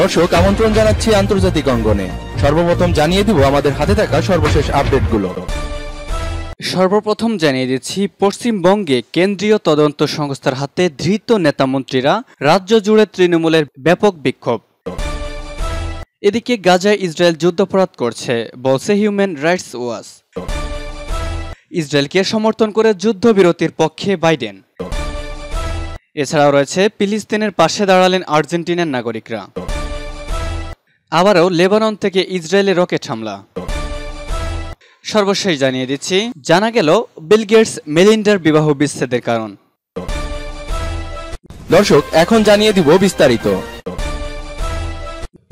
দর্শক আমন্ত্রণ জানাচ্ছি আন্তর্জাতিক অঙ্গনে সর্বপ্রথম জানিয়ে দিব আমাদের হাতে থাকা সর্বশেষ আপডেটগুলো সর্বপ্রথম জানিয়ে দিচ্ছি পশ্চিমবঙ্গে কেন্দ্রীয় তদন্ত সংস্থার হাতে ধৃত নেতামন্ত্রীরা রাজ্য জুড়ে তৃণমূলের ব্যাপক বিক্ষোভ এদিকে গাজায় ইসরায়েল যুদ্ধাপরাধ করছে বলছে হিউম্যান রাইটস ওয়াচ ইসরায়েলকে সমর্থন করে যুদ্ধবিরতির পক্ষে বাইডেন এছাড়াও রয়েছে ফিলিস্তিনের পাশে দাঁড়ালেন আর্জেন্টিনার নাগরিকরা আবারও লেবানন থেকে ইসরায়েলের রকেট হামলা সর্বশেষ জানিয়ে দিচ্ছি জানা গেল বিল গেটস মেলিন্ডার বিবাহ বিচ্ছেদের কারণ দর্শক এখন জানিয়ে দিব বিস্তারিত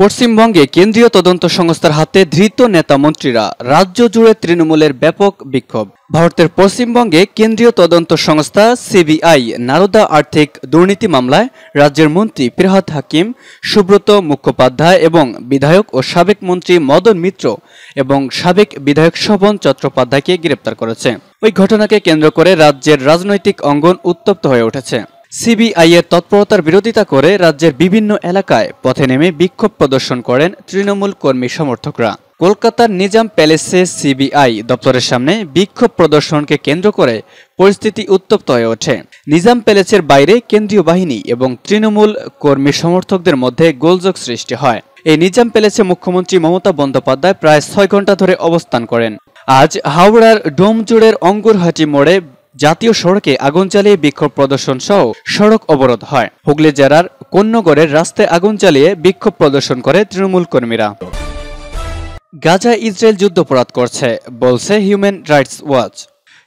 পশ্চিমবঙ্গে কেন্দ্রীয় তদন্ত সংস্থার হাতে ধৃত নেতা মন্ত্রীরা রাজ্য জুড়ে তৃণমূলের ব্যাপক বিক্ষোভ ভারতের পশ্চিমবঙ্গে কেন্দ্রীয় তদন্ত সংস্থা সিবিআই নারদা আর্থিক দুর্নীতি মামলায় রাজ্যের মন্ত্রী ফিরহাদ হাকিম সুব্রত মুখোপাধ্যায় এবং বিধায়ক ও সাবেক মন্ত্রী মদন মিত্র এবং সাবেক বিধায়ক শোভন চট্টোপাধ্যায়কে গ্রেপ্তার করেছে ওই ঘটনাকে কেন্দ্র করে রাজ্যের রাজনৈতিক অঙ্গন উত্তপ্ত হয়ে উঠেছে সিবিআইয়ের তৎপরতার বিরোধিতা করে রাজ্যের বিভিন্ন এলাকায় পথে নেমে বিক্ষোভ প্রদর্শন করেন তৃণমূল কর্মী সমর্থকরা কলকাতার নিজাম প্যালেসে সিবিআই দপ্তরের সামনে বিক্ষোভ প্রদর্শনকে কেন্দ্র করে পরিস্থিতি উত্তপ্ত হয়ে ওঠে নিজাম প্যালেসের বাইরে কেন্দ্রীয় বাহিনী এবং তৃণমূল কর্মী সমর্থকদের মধ্যে গোলযোগ সৃষ্টি হয় এই নিজাম প্যালেসে মুখ্যমন্ত্রী মমতা বন্দ্যোপাধ্যায় প্রায় ছয় ঘন্টা ধরে অবস্থান করেন আজ হাওড়ার ডোমজুড়ের অঙ্গুরহাটি মোড়ে জাতীয় সড়কে আগুন চালিয়ে বিক্ষোভ প্রদর্শন সহ সড়ক অবরোধ হয় হুগলি জেলার কন্যগড়ের রাস্তায় আগুন চালিয়ে বিক্ষোভ প্রদর্শন করে তৃণমূল কর্মীরা গাজা ইসরায়েল যুদ্ধপরাধ করছে বলছে human rights watch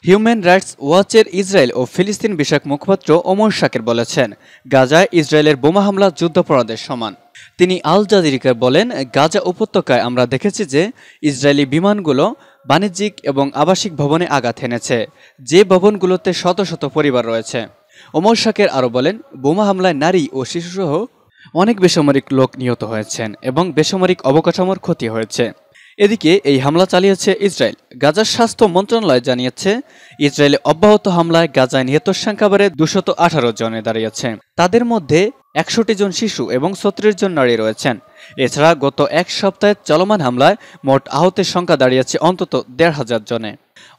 human rights ওয়াচের ইসরায়েল ও ফিলিস্তিন বিষয়ক মুখপাত্র ওমর শাকের বলেছেন গাজা ইসরায়েলের বোমা হামলা যুদ্ধাপরাধের সমান তিনি আল জাজিরিকে বলেন গাজা উপত্যকায় আমরা দেখেছি যে ইসরায়েলি বিমানগুলো বাণিজ্যিক এবং আবাসিক ভবনে আঘাত হেনেছে যে ভবনগুলোতে শত শত পরিবার রয়েছে ওমর শাকের আরও বলেন বোমা হামলায় নারী ও শিশুসহ অনেক বেসামরিক লোক নিহত হয়েছেন এবং বেসামরিক অবকাঠামোর ক্ষতি হয়েছে এদিকে এই হামলা চালিয়েছে ইসরায়েল গাজার স্বাস্থ্য মন্ত্রণালয় জানিয়েছে ইসরায়েলে অব্যাহত হামলায় গাজায় নিহতের সংখ্যা বেড়ে দুশত আঠারো জনে দাঁড়িয়েছে তাদের মধ্যে একশোটি জন শিশু এবং ছত্রিশ জন নারী রয়েছেন এছাড়া গত এক সপ্তাহের চলমান হামলায় মোট আহতের সংখ্যা দাঁড়িয়েছে অন্তত দেড় হাজার জনে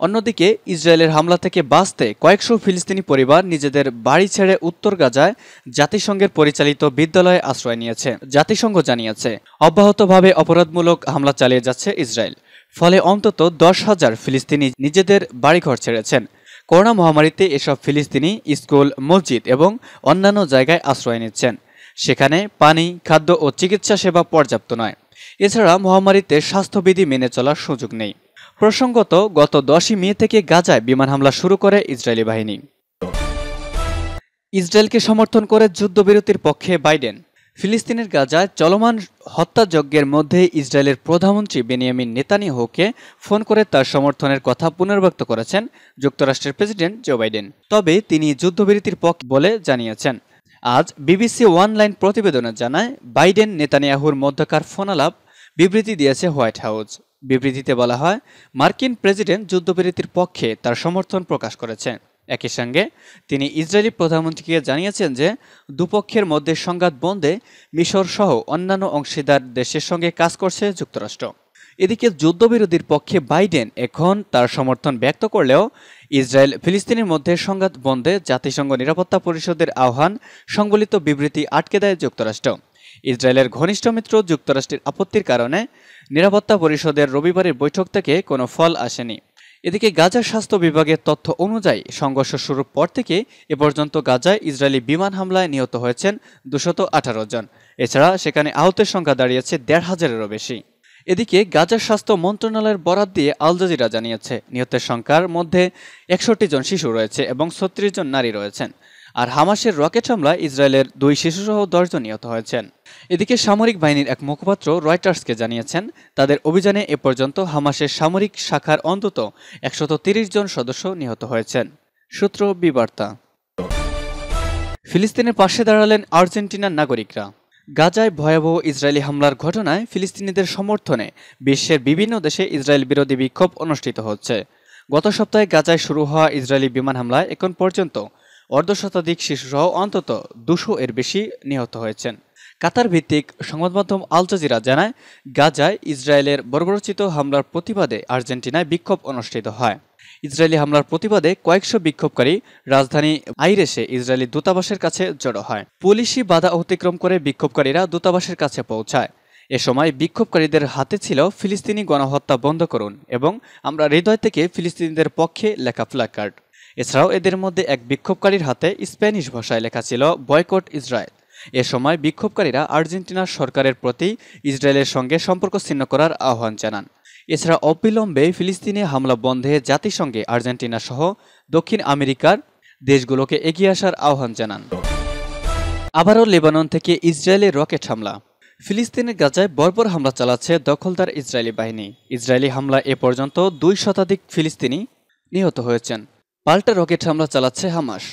অন্যদিকে ইসরায়েলের হামলা থেকে বাঁচতে কয়েকশো ফিলিস্তিনি পরিবার নিজেদের বাড়ি ছেড়ে উত্তর গাজায় জাতিসংঘের পরিচালিত বিদ্যালয়ে আশ্রয় নিয়েছে জাতিসংঘ জানিয়েছে অব্যাহতভাবে অপরাধমূলক হামলা চালিয়ে যাচ্ছে ইসরায়েল ফলে অন্তত দশ হাজার ফিলিস্তিনি নিজেদের বাড়িঘর ছেড়েছেন করোনা মহামারীতে এসব ফিলিস্তিনি স্কুল মসজিদ এবং অন্যান্য জায়গায় আশ্রয় নিচ্ছেন সেখানে পানি খাদ্য ও চিকিৎসা সেবা পর্যাপ্ত নয় এছাড়া মহামারীতে স্বাস্থ্যবিধি মেনে চলার সুযোগ নেই প্রসঙ্গত গত দশই মে থেকে গাজায় বিমান হামলা শুরু করে ইসরায়েলি বাহিনী ইসরায়েলকে সমর্থন করে যুদ্ধবিরতির পক্ষে বাইডেন ফিলিস্তিনের গাজায় চলমান হত্যাযজ্ঞের মধ্যে ইসরায়েলের প্রধানমন্ত্রী বেনিয়ামিন নেতানিয়াহুকে ফোন করে তার সমর্থনের কথা পুনর্ব্যক্ত করেছেন যুক্তরাষ্ট্রের প্রেসিডেন্ট জো বাইডেন তবে তিনি যুদ্ধবিরতির পক্ষ বলে জানিয়েছেন আজ বিবিসি ওয়ানলাইন প্রতিবেদনে জানায় বাইডেন নেতানিয়াহুর মধ্যকার ফোনালাপ বিবৃতি দিয়েছে হোয়াইট হাউস বিবৃতিতে বলা হয় মার্কিন প্রেসিডেন্ট যুদ্ধবিরতির পক্ষে তার সমর্থন প্রকাশ করেছেন একই সঙ্গে তিনি ইসরায়েলি প্রধানমন্ত্রীকে জানিয়েছেন যে দুপক্ষের মধ্যে সংঘাত বন্ধে মিশর সহ অন্যান্য অংশীদার দেশের সঙ্গে কাজ করছে যুক্তরাষ্ট্র এদিকে যুদ্ধবিরোধীর পক্ষে বাইডেন এখন তার সমর্থন ব্যক্ত করলেও ইসরায়েল ফিলিস্তিনের মধ্যে সংঘাত বন্ধে জাতিসংঘ নিরাপত্তা পরিষদের আহ্বান সংবলিত বিবৃতি আটকে দেয় যুক্তরাষ্ট্র ইসরায়েলের ঘনিষ্ঠ মিত্র যুক্তরাষ্ট্রের আপত্তির কারণে নিরাপত্তা পরিষদের রবিবারের বৈঠক থেকে কোনো ফল আসেনি এদিকে গাজার স্বাস্থ্য বিভাগের তথ্য অনুযায়ী সংঘর্ষ শুরুর পর থেকে এ পর্যন্ত গাজায় ইসরায়েলি বিমান হামলায় নিহত হয়েছেন দুশত আঠারো জন এছাড়া সেখানে আহতের সংখ্যা দাঁড়িয়েছে দেড় হাজারেরও বেশি এদিকে গাজার স্বাস্থ্য মন্ত্রণালয়ের বরাত দিয়ে আল জাজিরা জানিয়েছে নিহতের সংখ্যার মধ্যে একষট্টি জন শিশু রয়েছে এবং ছত্রিশ জন নারী রয়েছেন আর হামাসের রকেট হামলায় ইসরায়েলের দুই শিশুসহ দশজন নিহত হয়েছেন এদিকে সামরিক বাহিনীর এক মুখপাত্র রয়টার্সকে জানিয়েছেন তাদের অভিযানে এ পর্যন্ত হামাসের সামরিক শাখার অন্তত একশত জন সদস্য নিহত হয়েছেন সূত্র বিবার্তা ফিলিস্তিনের পাশে দাঁড়ালেন আর্জেন্টিনার নাগরিকরা গাজায় ভয়াবহ ইসরায়েলি হামলার ঘটনায় ফিলিস্তিনিদের সমর্থনে বিশ্বের বিভিন্ন দেশে ইসরায়েল বিরোধী বিক্ষোভ অনুষ্ঠিত হচ্ছে গত সপ্তাহে গাজায় শুরু হওয়া ইসরায়েলি বিমান হামলায় এখন পর্যন্ত অর্ধশতাধিক শিশুসহ অন্তত দুশো এর বেশি নিহত হয়েছেন কাতার ভিত্তিক সংবাদমাধ্যম আল জাজিরা জানায় গাজায় ইসরায়েলের বর্বরচিত হামলার প্রতিবাদে আর্জেন্টিনায় বিক্ষোভ অনুষ্ঠিত হয় ইসরায়েলি হামলার প্রতিবাদে কয়েকশো বিক্ষোভকারী রাজধানী আইরেসে ইসরায়েলি দূতাবাসের কাছে জড়ো হয় পুলিশি বাধা অতিক্রম করে বিক্ষোভকারীরা দূতাবাসের কাছে পৌঁছায় এ সময় বিক্ষোভকারীদের হাতে ছিল ফিলিস্তিনি গণহত্যা বন্ধ করুন এবং আমরা হৃদয় থেকে ফিলিস্তিনিদের পক্ষে লেখা কার্ড এছাড়াও এদের মধ্যে এক বিক্ষোভকারীর হাতে স্প্যানিশ ভাষায় লেখা ছিল বয়কট ইসরায়েল এ সময় বিক্ষোভকারীরা আর্জেন্টিনার সরকারের প্রতি ইসরায়েলের সঙ্গে সম্পর্ক ছিন্ন করার আহ্বান জানান এছাড়া অবিলম্বে ফিলিস্তিনে হামলা বন্ধে জাতিসংঘে আর্জেন্টিনা সহ দক্ষিণ আমেরিকার দেশগুলোকে এগিয়ে আসার আহ্বান জানান আবারও লেবানন থেকে ইসরায়েলে রকেট হামলা ফিলিস্তিনের গাজায় বর্বর হামলা চালাচ্ছে দখলদার ইসরায়েলি বাহিনী ইসরায়েলি হামলা এ পর্যন্ত দুই শতাধিক ফিলিস্তিনি নিহত হয়েছেন পাল্টা রকেট হামলা চালাচ্ছে হামাস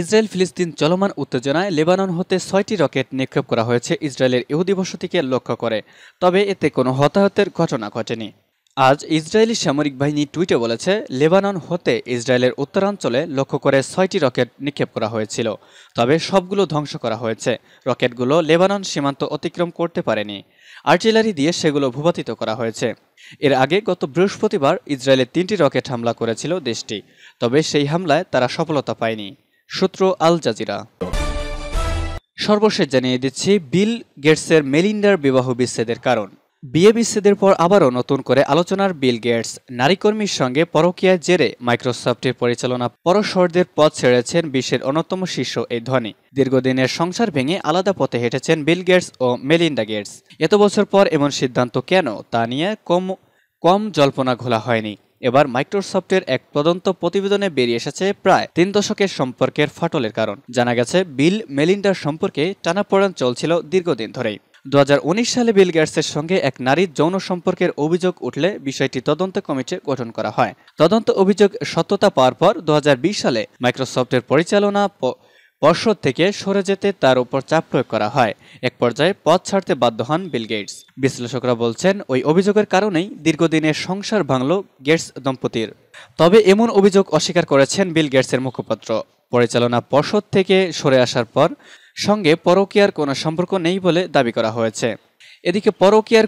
ইসরায়েল ফিলিস্তিন চলমান উত্তেজনায় লেবানন হতে ছয়টি রকেট নিক্ষেপ করা হয়েছে ইসরায়েলের ইহুদি বসতিকে লক্ষ্য করে তবে এতে কোনো হতাহতের ঘটনা ঘটেনি আজ ইসরায়েলি সামরিক বাহিনী টুইটে বলেছে লেবানন হতে ইসরায়েলের উত্তরাঞ্চলে লক্ষ্য করে ছয়টি রকেট নিক্ষেপ করা হয়েছিল তবে সবগুলো ধ্বংস করা হয়েছে রকেটগুলো লেবানন সীমান্ত অতিক্রম করতে পারেনি আর্টিলারি দিয়ে সেগুলো ভূপাতিত করা হয়েছে এর আগে গত বৃহস্পতিবার ইসরায়েলে তিনটি রকেট হামলা করেছিল দেশটি তবে সেই হামলায় তারা সফলতা পায়নি সূত্র আল জাজিরা সর্বশেষ জানিয়ে দিচ্ছি বিল গেটসের মেলিন্ডার বিবাহ বিচ্ছেদের কারণ বিয়ে বিচ্ছেদের পর আবারও নতুন করে আলোচনার বিল গেটস নারীকর্মীর সঙ্গে পরকীয়ায় জেরে মাইক্রোসফটের পরিচালনা পরশরদের পথ ছেড়েছেন বিশ্বের অন্যতম শীর্ষ এই ধনী দীর্ঘদিনের সংসার ভেঙে আলাদা পথে হেঁটেছেন বিল গেটস ও মেলিন্ডা গেটস এত বছর পর এমন সিদ্ধান্ত কেন তা নিয়ে কম কম জল্পনা ঘোলা হয়নি এবার মাইক্রোসফটের এক তদন্ত প্রতিবেদনে বেরিয়ে এসেছে প্রায় তিন দশকের সম্পর্কের ফাটলের কারণ জানা গেছে বিল মেলিন্ডার সম্পর্কে টানাপোড়ান চলছিল দীর্ঘদিন ধরেই দু সালে বিল গেটসের সঙ্গে এক নারীর যৌন সম্পর্কের অভিযোগ উঠলে বিষয়টি তদন্ত কমিটি গঠন করা হয় তদন্ত অভিযোগ সত্যতা পাওয়ার পর দু সালে মাইক্রোসফটের পরিচালনা পর্ষদ থেকে সরে যেতে তার উপর চাপ প্রয়োগ করা হয় এক পর্যায়ে পথ ছাড়তে বাধ্য হন বিল গেটস বিশ্লেষকরা বলছেন ওই অভিযোগের কারণেই দীর্ঘদিনের সংসার ভাঙল গেটস দম্পতির তবে এমন অভিযোগ অস্বীকার করেছেন বিল গেটসের মুখপাত্র পরিচালনা পর্ষদ থেকে সরে আসার পর সঙ্গে পরকীয়ার কোনো সম্পর্ক নেই বলে দাবি করা হয়েছে এদিকে পরকীয়ার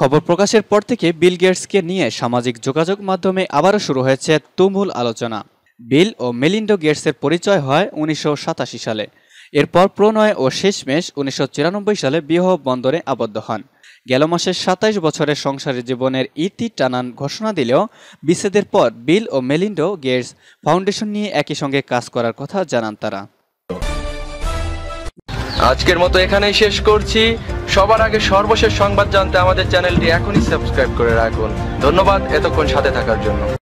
খবর প্রকাশের পর থেকে বিল গেটসকে নিয়ে সামাজিক যোগাযোগ মাধ্যমে আবারও শুরু হয়েছে তুমুল আলোচনা বিল ও মেলিন্ডো গেটসের পরিচয় হয় উনিশশো সালে এরপর প্রণয় ও শেষমেশ উনিশশো সালে বিবাহ বন্দরে আবদ্ধ হন গেল মাসের সাতাইশ বছরের সংসারী জীবনের ইতি টানান ঘোষণা দিলেও বিচ্ছেদের পর বিল ও মেলিন্ডো গেটস ফাউন্ডেশন নিয়ে একই সঙ্গে কাজ করার কথা জানান তারা আজকের মতো এখানেই শেষ করছি সবার আগে সর্বশেষ সংবাদ জানতে আমাদের চ্যানেলটি এখনই সাবস্ক্রাইব করে রাখুন ধন্যবাদ এতক্ষণ সাথে থাকার জন্য